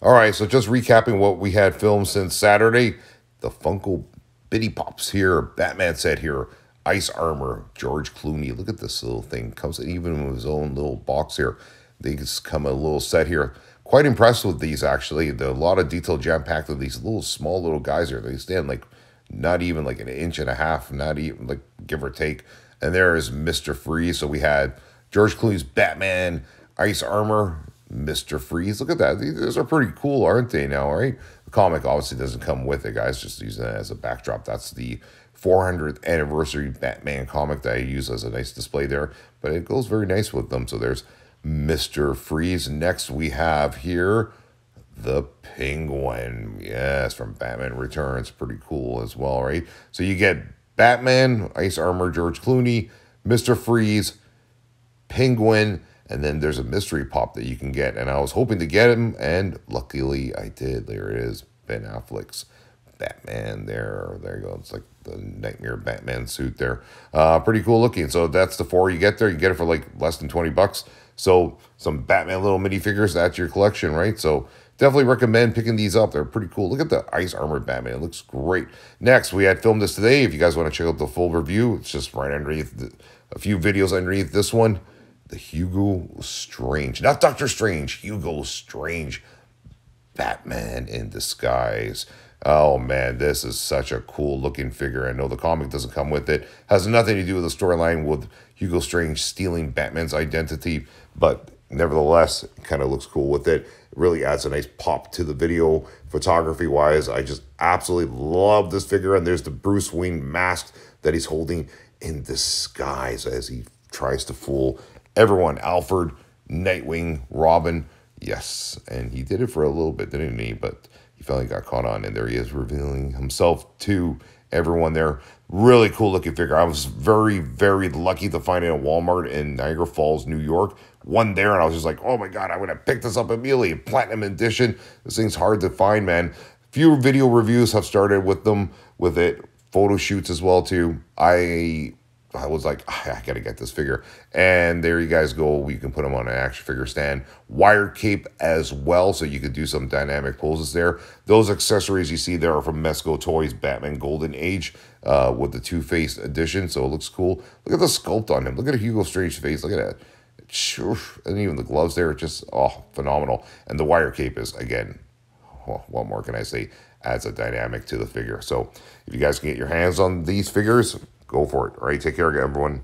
All right, so just recapping what we had filmed since Saturday the Funko Bitty Pops here, Batman set here, Ice Armor, George Clooney. Look at this little thing. Comes even with his own little box here. These come a little set here. Quite impressed with these, actually. There a lot of detail jam-packed with these little small little guys here. They stand like not even like an inch and a half, not even like give or take. And there is Mr. Freeze. So we had George Clooney's Batman, Ice Armor, Mr. Freeze. Look at that. These are pretty cool, aren't they now, right? The comic obviously doesn't come with it, guys. Just using it as a backdrop. That's the 400th anniversary Batman comic that I use as a nice display there. But it goes very nice with them. So there's Mr. Freeze. Next we have here the Penguin. Yes, from Batman Returns. Pretty cool as well, right? So you get Batman, Ice Armor, George Clooney, Mr. Freeze, Penguin, and then there's a mystery pop that you can get. And I was hoping to get him, and luckily I did. There is Ben Affleck's Batman there. There you go. It's like the Nightmare Batman suit there. Uh, pretty cool looking. So that's the four you get there. You get it for like less than 20 bucks. So some Batman little minifigures, that's your collection, right? So definitely recommend picking these up. They're pretty cool. Look at the ice armored Batman. It looks great. Next, we had filmed this today. If you guys want to check out the full review, it's just right underneath the, a few videos underneath this one the Hugo Strange, not Doctor Strange, Hugo Strange, Batman in disguise. Oh man, this is such a cool looking figure. I know the comic doesn't come with it. Has nothing to do with the storyline with Hugo Strange stealing Batman's identity, but nevertheless, kind of looks cool with it. it. Really adds a nice pop to the video photography wise. I just absolutely love this figure. And there's the Bruce Wayne mask that he's holding in disguise as he tries to fool everyone Alfred, Nightwing, Robin. Yes, and he did it for a little bit, didn't he? But he finally got caught on, and there he is revealing himself to everyone there. Really cool looking figure. I was very, very lucky to find it at Walmart in Niagara Falls, New York. One there, and I was just like, oh my God, I would have picked this up immediately. Platinum edition. This thing's hard to find, man. Few video reviews have started with them, with it. Photo shoots as well, too. I I was like, ah, I gotta get this figure. And there you guys go. We can put them on an action figure stand. Wire cape as well, so you could do some dynamic poses there. Those accessories you see there are from Mesco Toys Batman Golden Age uh, with the Two Face edition, so it looks cool. Look at the sculpt on him. Look at a Hugo Strange face. Look at that. And even the gloves there, just oh, phenomenal. And the wire cape is, again, well, oh, what more can I say? Adds a dynamic to the figure. So if you guys can get your hands on these figures, go for it. All right, take care, everyone.